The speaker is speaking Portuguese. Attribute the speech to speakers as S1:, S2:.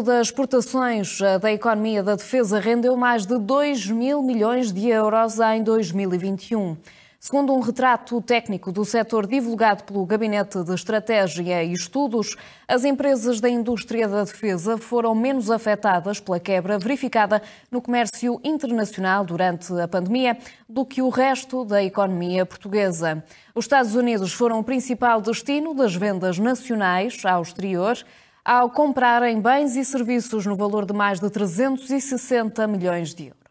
S1: das exportações eh, da economia da defesa rendeu mais de 2 mil milhões de euros em 2021. Segundo um retrato técnico do setor divulgado pelo Gabinete de Estratégia e Estudos, as empresas da indústria da defesa foram menos afetadas pela quebra verificada no comércio internacional durante a pandemia do que o resto da economia portuguesa. Os Estados Unidos foram o principal destino das vendas nacionais ao exterior ao comprarem bens e serviços no valor de mais de 360 milhões de euros.